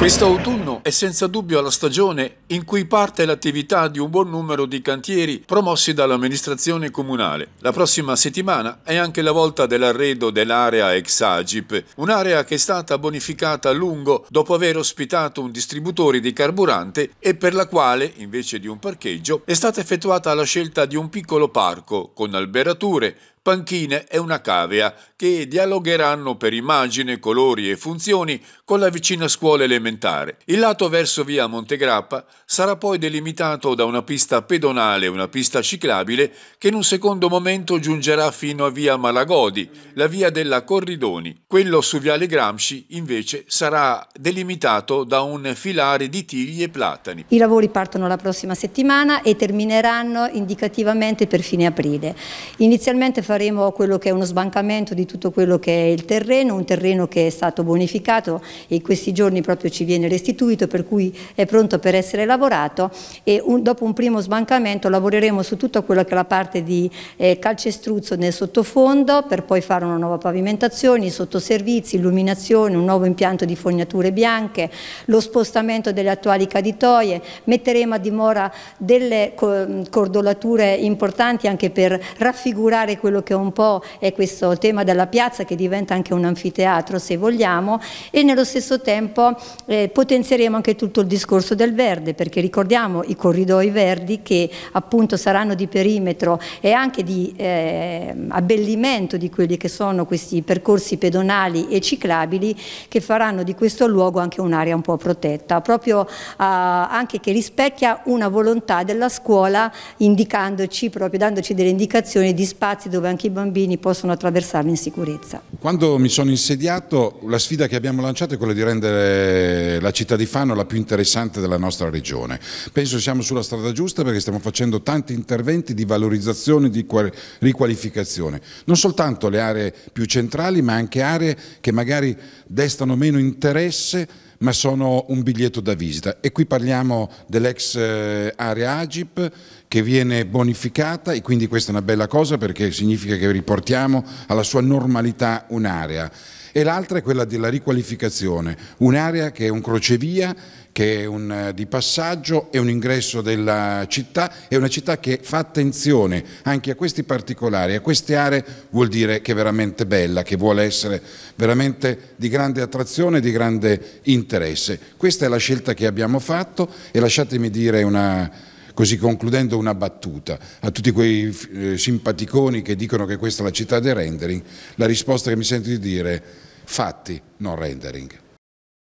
Questo autunno è senza dubbio la stagione in cui parte l'attività di un buon numero di cantieri promossi dall'amministrazione comunale. La prossima settimana è anche la volta dell'arredo dell'area ex Agip, un'area che è stata bonificata a lungo dopo aver ospitato un distributore di carburante e per la quale, invece di un parcheggio, è stata effettuata la scelta di un piccolo parco con alberature, panchine e una cavea che dialogheranno per immagine, colori e funzioni con la vicina scuola elementare. Il lato verso via Montegrappa sarà poi delimitato da una pista pedonale e una pista ciclabile che in un secondo momento giungerà fino a via Malagodi, la via della Corridoni. Quello su viale Gramsci invece sarà delimitato da un filare di tigli e platani. I lavori partono la prossima settimana e termineranno indicativamente per fine aprile. Inizialmente faremo quello che è uno sbancamento di tutto quello che è il terreno, un terreno che è stato bonificato e in questi giorni proprio ci viene restituito per cui è pronto per essere lavorato e un, dopo un primo sbancamento lavoreremo su tutta quella che è la parte di eh, calcestruzzo nel sottofondo per poi fare una nuova pavimentazione, sottoservizi, illuminazione, un nuovo impianto di fognature bianche, lo spostamento delle attuali caditoie, metteremo a dimora delle co mm, cordolature importanti anche per raffigurare quello quello che un po' è questo tema della piazza che diventa anche un anfiteatro se vogliamo e nello stesso tempo eh, potenzieremo anche tutto il discorso del verde perché ricordiamo i corridoi verdi che appunto saranno di perimetro e anche di eh, abbellimento di quelli che sono questi percorsi pedonali e ciclabili che faranno di questo luogo anche un'area un po' protetta, proprio eh, anche che rispecchia una volontà della scuola indicandoci, proprio dandoci delle indicazioni di spazi dove anche i bambini possono attraversarli in sicurezza. Quando mi sono insediato la sfida che abbiamo lanciato è quella di rendere la città di Fano la più interessante della nostra regione. Penso che siamo sulla strada giusta perché stiamo facendo tanti interventi di valorizzazione, di riqualificazione, non soltanto le aree più centrali ma anche aree che magari destano meno interesse ma sono un biglietto da visita e qui parliamo dell'ex eh, area Agip che viene bonificata e quindi questa è una bella cosa perché significa significa che riportiamo alla sua normalità un'area e l'altra è quella della riqualificazione, un'area che è un crocevia, che è un eh, di passaggio, è un ingresso della città, è una città che fa attenzione anche a questi particolari, a queste aree vuol dire che è veramente bella, che vuole essere veramente di grande attrazione, e di grande interesse. Questa è la scelta che abbiamo fatto e lasciatemi dire una Così concludendo una battuta a tutti quei eh, simpaticoni che dicono che questa è la città dei rendering, la risposta che mi sento di dire fatti, non rendering.